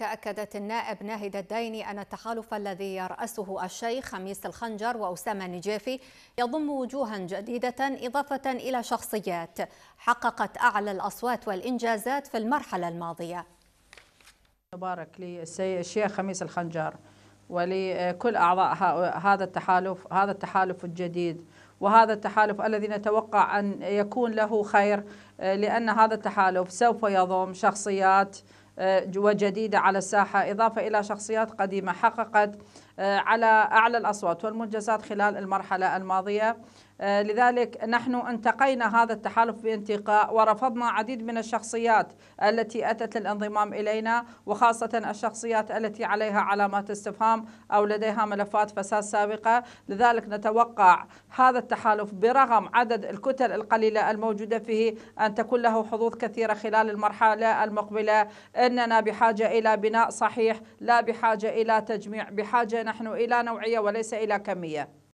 تأكدت النائب ناهد الديني أن التحالف الذي يرأسه الشيخ خميس الخنجر وأسامة نجافي يضم وجوها جديدة إضافة إلى شخصيات حققت أعلى الأصوات والإنجازات في المرحلة الماضية مبارك للشيخ خميس الخنجر ولكل أعضاء هذا التحالف هذا التحالف الجديد وهذا التحالف الذي نتوقع أن يكون له خير آه، لأن هذا التحالف سوف يضم شخصيات آه، وجديدة على الساحة إضافة إلى شخصيات قديمة حققت آه، على أعلى الأصوات والمنجزات خلال المرحلة الماضية آه، لذلك نحن انتقينا هذا التحالف بانتقاء ورفضنا عديد من الشخصيات التي أتت للانضمام إلينا وخاصة الشخصيات التي عليها علامات استفهام أو لديها ملفات فساد سابقة لذلك نتوقع هذا التحالف برغم عدد الكتل القليلة الموجودة فيه أن تكون له حظوظ كثيرة خلال المرحلة المقبلة إننا بحاجة إلى بناء صحيح لا بحاجة إلى تجميع بحاجة نحن إلى نوعية وليس إلى كمية